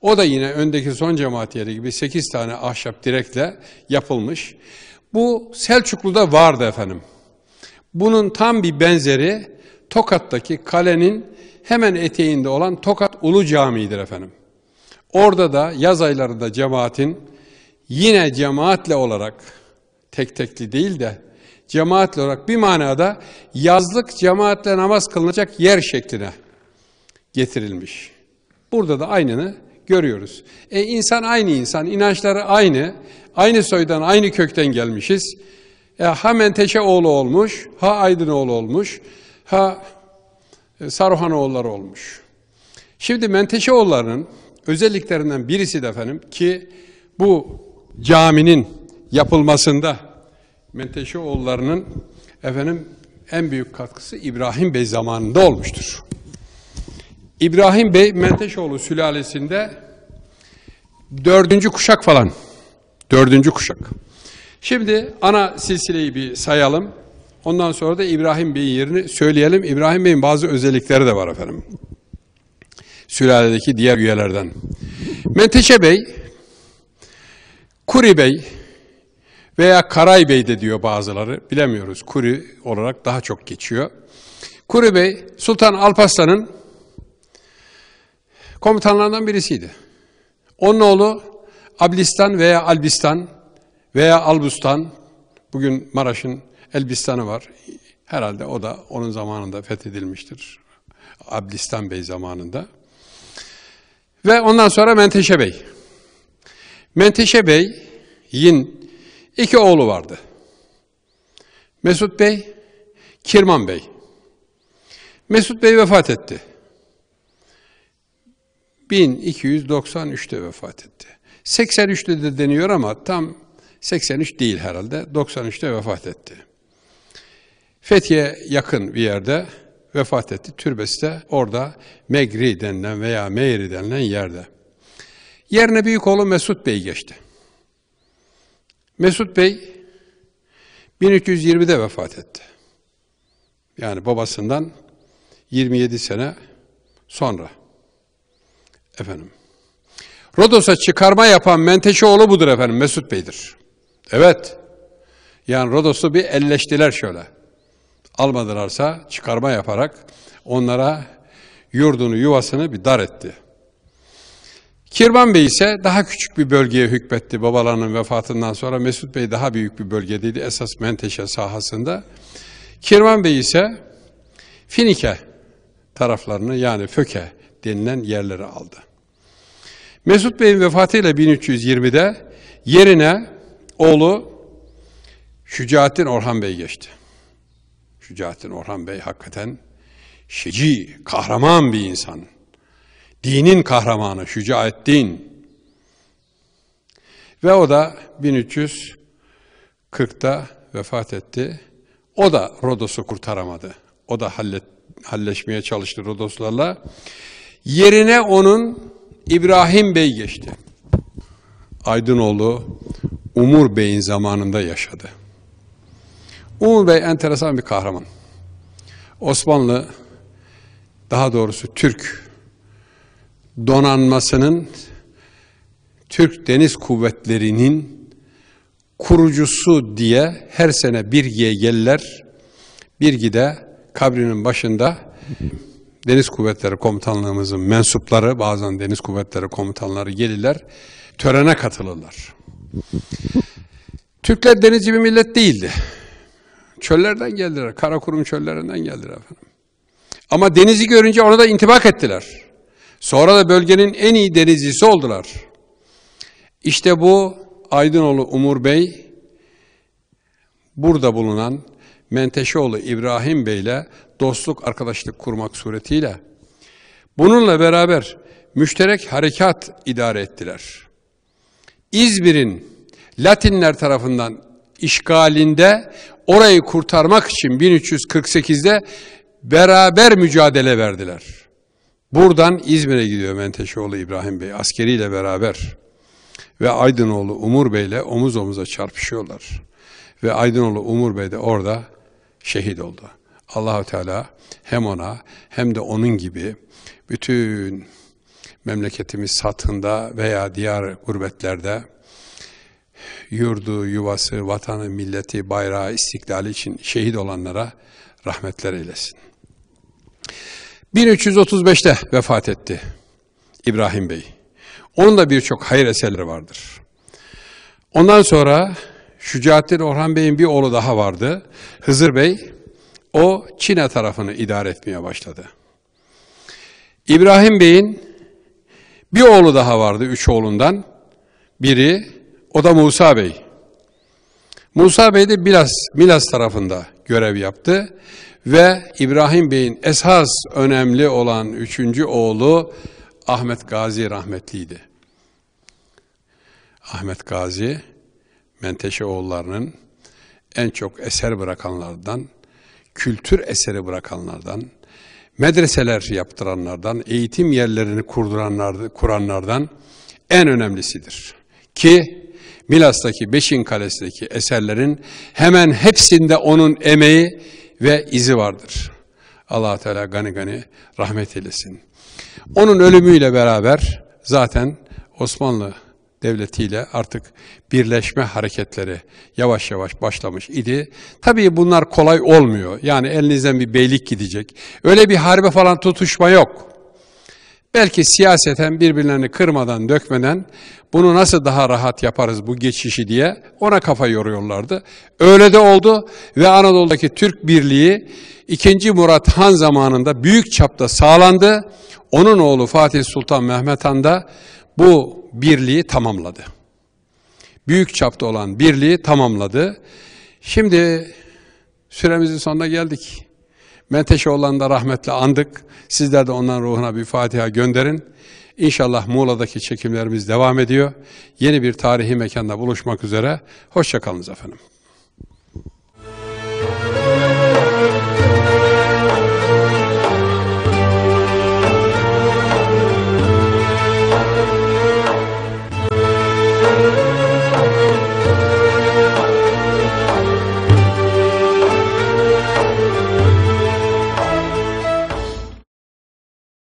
O da yine öndeki son cemaat yeri gibi 8 tane ahşap direkle yapılmış. Bu Selçuklu'da vardı efendim. Bunun tam bir benzeri Tokat'taki kalenin hemen eteğinde olan Tokat Ulu Camii'dir efendim. Orada da yaz aylarında cemaatin yine cemaatle olarak tek tekli değil de cemaatle olarak bir manada yazlık cemaatle namaz kılınacak yer şekline getirilmiş. Burada da aynını görüyoruz. E insan aynı insan, inançları aynı. Aynı soydan, aynı kökten gelmişiz. E, ha Menteşe oğlu olmuş, ha Aydın oğlu olmuş, ha e, Saruhan oğulları olmuş. Şimdi Menteşe oğullarının özelliklerinden birisi de efendim ki bu caminin yapılmasında Menteşe oğullarının efendim en büyük katkısı İbrahim Bey zamanında olmuştur. İbrahim Bey Menteşoğlu sülalesinde dördüncü kuşak falan. Dördüncü kuşak. Şimdi ana silsileyi bir sayalım. Ondan sonra da İbrahim Bey'in yerini söyleyelim. İbrahim Bey'in bazı özellikleri de var efendim. Sülaledeki diğer üyelerden. Menteşe Bey, Kuri Bey veya Karay Bey de diyor bazıları. Bilemiyoruz. Kuri olarak daha çok geçiyor. Kuri Bey, Sultan Alparslan'ın komutanlarından birisiydi. Onun oğlu Ablistan veya Albistan veya Albustan, bugün Maraş'ın Elbistan'ı var. Herhalde o da onun zamanında fethedilmiştir. Ablistan Bey zamanında. Ve ondan sonra Menteşe Bey. Menteşe Bey'in iki oğlu vardı. Mesut Bey, Kirman Bey. Mesut Bey vefat etti. 1293'te vefat etti. 83'te de deniyor ama tam 83 değil herhalde. 93'te vefat etti. Fethiye yakın bir yerde vefat etti. Türbesi de orada Megri denilen veya Meyri denilen yerde. Yerine büyük oğlu Mesut Bey geçti. Mesut Bey 1320'de vefat etti. Yani babasından 27 sene sonra. Efendim. Rodos'a çıkarma yapan Menteşeoğlu budur efendim, Mesut Bey'dir. Evet. Yani Rodos'u bir elleştiler şöyle. Almadılarsa çıkarma yaparak onlara yurdunu, yuvasını bir dar etti. Kirman Bey ise daha küçük bir bölgeye hükmetti babalarının vefatından sonra. Mesut Bey daha büyük bir bölgedeydi esas Menteşe sahasında. Kirman Bey ise Finike taraflarını yani Föke denilen yerleri aldı. Mesut Bey'in vefatıyla 1320'de yerine oğlu Şücaattin Orhan Bey geçti. Şücaattin Orhan Bey hakikaten şeci, kahraman bir insan. Dinin kahramanı Şücaettin. Ve o da 1340'ta vefat etti. O da Rodos'u kurtaramadı. O da hallet, halleşmeye çalıştı Rodoslarla. Yerine onun İbrahim Bey geçti. Aydınoğlu Umur Bey'in zamanında yaşadı. Umur Bey enteresan bir kahraman. Osmanlı, daha doğrusu Türk donanmasının, Türk Deniz Kuvvetleri'nin kurucusu diye her sene bir ye gelirler, bir gide kabrinin başında Deniz Kuvvetleri Komutanlığımızın mensupları, bazen Deniz Kuvvetleri Komutanları gelirler, törene katılırlar. Türkler denizci bir millet değildi. Çöllerden geldiler, Karakurum çöllerinden geldiler efendim. Ama denizi görünce ona da intibak ettiler. Sonra da bölgenin en iyi denizcisi oldular. İşte bu Aydınoğlu Umur Bey, burada bulunan Menteşoğlu İbrahim Bey ile dostluk, arkadaşlık kurmak suretiyle. Bununla beraber müşterek harekat idare ettiler. İzmir'in Latinler tarafından işgalinde orayı kurtarmak için 1348'de beraber mücadele verdiler. Buradan İzmir'e gidiyor Menteşeoğlu İbrahim Bey askeriyle beraber. Ve Aydınoğlu Umur Bey ile omuz omuza çarpışıyorlar. Ve Aydınoğlu Umur Bey de orada şehit oldu. Allahu Teala hem ona hem de onun gibi bütün memleketimiz satında veya diğer gurbetlerde yurdu, yuvası, vatanı, milleti, bayrağı, istiklali için şehit olanlara rahmetler eylesin. 1335'te vefat etti İbrahim Bey. Onun da birçok hayır eserleri vardır. Ondan sonra Şücaettin Orhan Bey'in bir oğlu daha vardı. Hızır Bey o Çin'e tarafını idare etmeye başladı. İbrahim Bey'in bir oğlu daha vardı üç oğlundan. Biri o da Musa Bey. Musa Bey de Milas, Milas tarafında görev yaptı ve İbrahim Bey'in esas önemli olan üçüncü oğlu Ahmet Gazi rahmetliydi. Ahmet Gazi Menteşe oğullarının en çok eser bırakanlardan kültür eseri bırakanlardan, medreseler yaptıranlardan, eğitim yerlerini kurduranlar, kuranlardan en önemlisidir. Ki Milas'taki Beşin Kalesi'deki eserlerin hemen hepsinde onun emeği ve izi vardır. allah Teala gani gani rahmet eylesin. Onun ölümüyle beraber zaten Osmanlı devletiyle artık birleşme hareketleri yavaş yavaş başlamış idi. Tabii bunlar kolay olmuyor. Yani elinizden bir beylik gidecek. Öyle bir harbe falan tutuşma yok. Belki siyaseten birbirlerini kırmadan, dökmeden bunu nasıl daha rahat yaparız bu geçişi diye ona kafa yoruyorlardı. Öyle de oldu ve Anadolu'daki Türk Birliği 2. Murat Han zamanında büyük çapta sağlandı. Onun oğlu Fatih Sultan Mehmet Han da bu birliği tamamladı. Büyük çapta olan birliği tamamladı. Şimdi süremizin sonuna geldik. olan da rahmetle andık. Sizler de onların ruhuna bir Fatiha gönderin. İnşallah Muğla'daki çekimlerimiz devam ediyor. Yeni bir tarihi mekanda buluşmak üzere. Hoşçakalınız efendim.